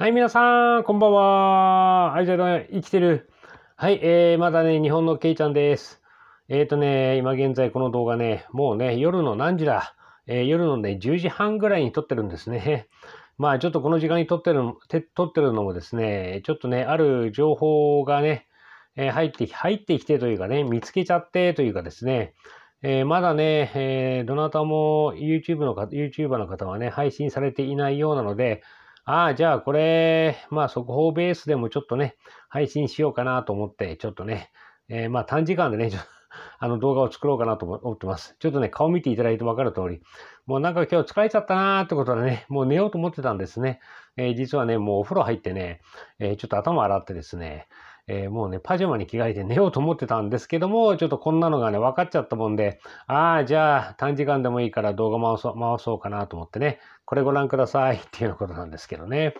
はい、皆さん、こんばんは。ざいます。生きてる。はい、えー、まだね、日本のケイちゃんです。えっ、ー、とね、今現在この動画ね、もうね、夜の何時だ、えー、夜のね、10時半ぐらいに撮ってるんですね。まあ、ちょっとこの時間に撮ってる撮ってるのもですね、ちょっとね、ある情報がね、えー、入って、入ってきてというかね、見つけちゃってというかですね、えー、まだね、えー、どなたも YouTube のか、YouTuber の方はね、配信されていないようなので、ああ、じゃあこれ、まあ速報ベースでもちょっとね、配信しようかなと思って、ちょっとね、えー、まあ短時間でね、ちょっとあの動画を作ろうかなと思ってます。ちょっとね、顔見ていただいて分かる通り、もうなんか今日疲れちゃったなーってことでね、もう寝ようと思ってたんですね。えー、実はね、もうお風呂入ってね、えー、ちょっと頭洗ってですね、えー、もうね、パジャマに着替えて寝ようと思ってたんですけども、ちょっとこんなのがね、分かっちゃったもんで、ああ、じゃあ短時間でもいいから動画回そう、回そうかなと思ってね、これご覧くださいっていうことなんですけどね。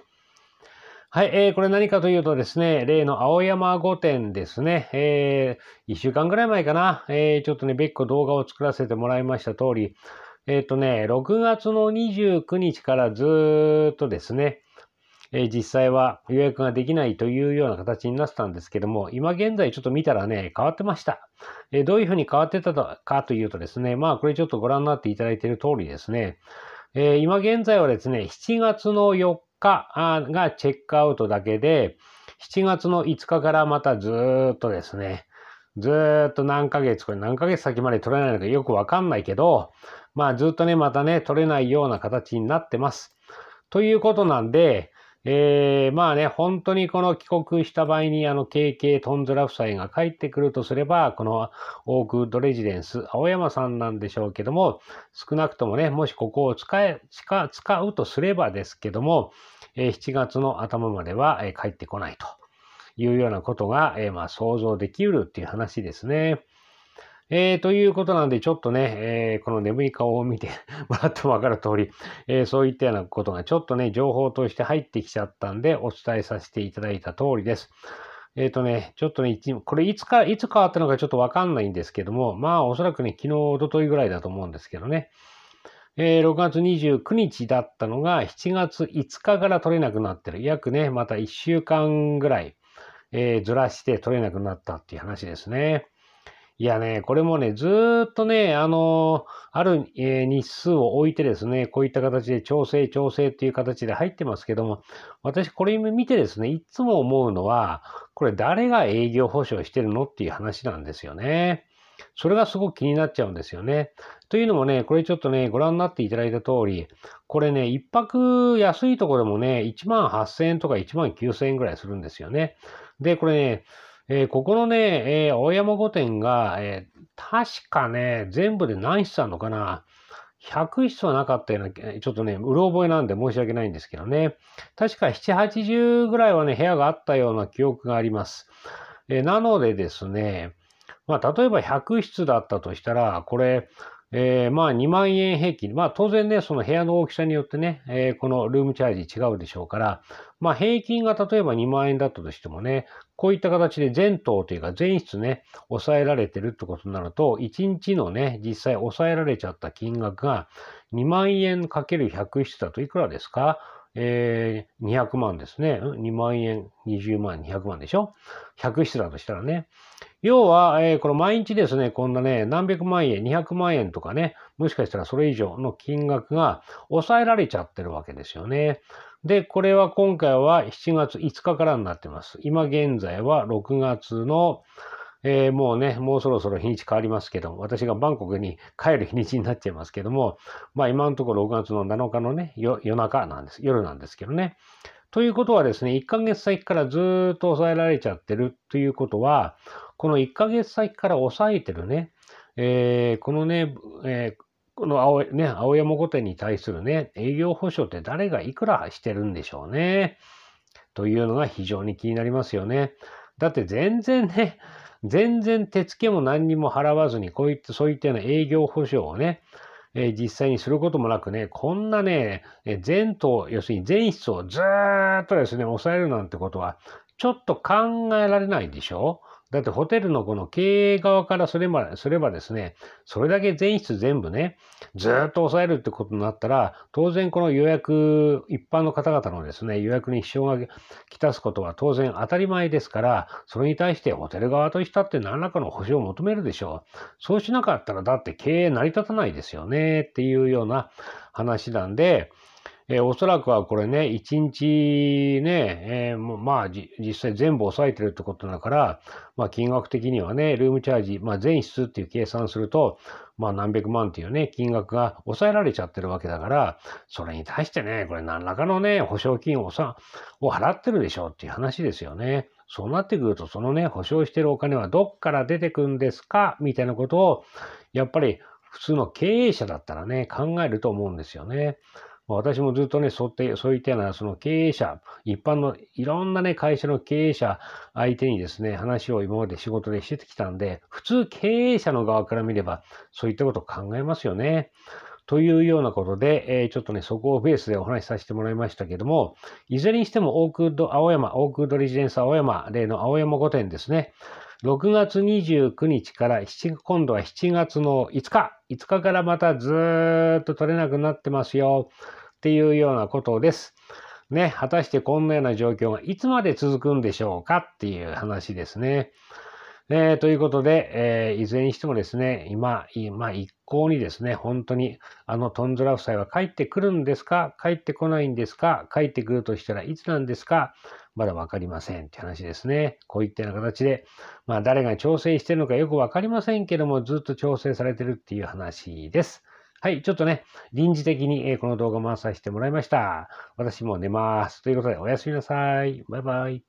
はい、えー、これ何かというとですね、例の青山御殿ですね、えー、1週間ぐらい前かな、えー、ちょっとね、別個動画を作らせてもらいました通り、えっ、ー、とね、6月の29日からずっとですね、え実際は予約ができないというような形になってたんですけども、今現在ちょっと見たらね、変わってました。えどういうふうに変わってたかというとですね、まあこれちょっとご覧になっていただいている通りですね、え今現在はですね、7月の4日がチェックアウトだけで、7月の5日からまたずっとですね、ずっと何ヶ月、これ何ヶ月先まで取れないのかよくわかんないけど、まあずっとね、またね、取れないような形になってます。ということなんで、えー、まあね、本当にこの帰国した場合に、あの、KK トンズラ夫妻が帰ってくるとすれば、このオークドレジデンス、青山さんなんでしょうけども、少なくともね、もしここを使え、使うとすればですけども、えー、7月の頭までは、えー、帰ってこないというようなことが、えー、まあ、想像できうるっていう話ですね。えー、ということなんで、ちょっとね、えー、この眠い顔を見てもら ってもわかる通り、えー、そういったようなことがちょっとね、情報として入ってきちゃったんで、お伝えさせていただいた通りです。えっ、とね、ちょっとね、これいつか、いつ変わったのかちょっとわかんないんですけども、まあおそらくね、昨日、おとといぐらいだと思うんですけどね、え6月29日だったのが、7月5日から取れなくなってる。約ね、また1週間ぐらい、えずらして取れなくなったっていう話ですね。いやね、これもね、ずーっとね、あのー、ある、えー、日数を置いてですね、こういった形で調整、調整っていう形で入ってますけども、私これ見てですね、いつも思うのは、これ誰が営業保証してるのっていう話なんですよね。それがすごく気になっちゃうんですよね。というのもね、これちょっとね、ご覧になっていただいた通り、これね、一泊安いとこでもね、1万8000円とか1万9000円ぐらいするんですよね。で、これね、えー、ここのね、えー、山御殿が、えー、確かね、全部で何室あるのかな ?100 室はなかったような、ちょっとね、うろ覚えなんで申し訳ないんですけどね。確か7、80ぐらいはね、部屋があったような記憶があります。えー、なのでですね、まあ、例えば100室だったとしたら、これ、えー、まあ2万円平均。まあ当然ね、その部屋の大きさによってね、えー、このルームチャージ違うでしょうから、まあ平均が例えば2万円だったとしてもね、こういった形で全棟というか全室ね、抑えられてるってことになると、1日のね、実際抑えられちゃった金額が2万円かける100室だといくらですかえー、200万ですね。2万円、20万、200万でしょ ?100 室だとしたらね。要は、えー、この毎日ですね、こんなね、何百万円、200万円とかね、もしかしたらそれ以上の金額が抑えられちゃってるわけですよね。で、これは今回は7月5日からになってます。今現在は6月の、えー、もうね、もうそろそろ日にち変わりますけども、私がバンコクに帰る日にちになっちゃいますけども、まあ今のところ6月の7日のね、夜中なんです、夜なんですけどね。ということはですね、1ヶ月先からずっと抑えられちゃってるということは、この1ヶ月先から抑えてるね、えー、このね、えー、この青,、ね、青山御殿に対するね、営業保証って誰がいくらしてるんでしょうね。というのが非常に気になりますよね。だって全然ね、全然手付けも何にも払わずに、こういった、そういったような営業保証をね、え実際にすることもなくね、こんなね、前頭、要するに前室をずーっとですね、抑えるなんてことは、ちょっと考えられないでしょだってホテルのこの経営側からすればすればですね、それだけ全室全部ね、ずっと抑えるってことになったら、当然この予約、一般の方々のですね、予約に支障がきたすことは当然当たり前ですから、それに対してホテル側としたって何らかの保証を求めるでしょう。そうしなかったらだって経営成り立たないですよね、っていうような話なんで、えー、おそらくはこれね、1日ね、えー、まあ、実際全部抑えてるってことだから、まあ、金額的にはね、ルームチャージ、まあ、全室っていう計算すると、まあ、何百万っていうね、金額が抑えられちゃってるわけだから、それに対してね、これ何らかのね、保証金をさ、を払ってるでしょうっていう話ですよね。そうなってくると、そのね、保証してるお金はどっから出てくんですかみたいなことを、やっぱり普通の経営者だったらね、考えると思うんですよね。私もずっとね、そういったような、その経営者、一般のいろんなね、会社の経営者相手にですね、話を今まで仕事でしてきたんで、普通経営者の側から見れば、そういったことを考えますよね。というようなことで、えー、ちょっとね、そこをベースでお話しさせてもらいましたけども、いずれにしても、オークウッド青山、オークウッドレジデンス青山、例の青山御殿ですね。6月29日から7、今度は7月の5日、5日からまたずーっと取れなくなってますよっていうようなことです。ね、果たしてこんなような状況がいつまで続くんでしょうかっていう話ですね。えー、ということで、えー、いずれにしてもですね、今、今一向にですね、本当に、あのトンズラ夫妻は帰ってくるんですか帰ってこないんですか帰ってくるとしたらいつなんですかまだ分かりませんって話ですね。こういったような形で、まあ、誰が調整してるのかよく分かりませんけども、ずっと調整されてるっていう話です。はい、ちょっとね、臨時的にこの動画回させてもらいました。私も寝ます。ということで、おやすみなさい。バイバイ。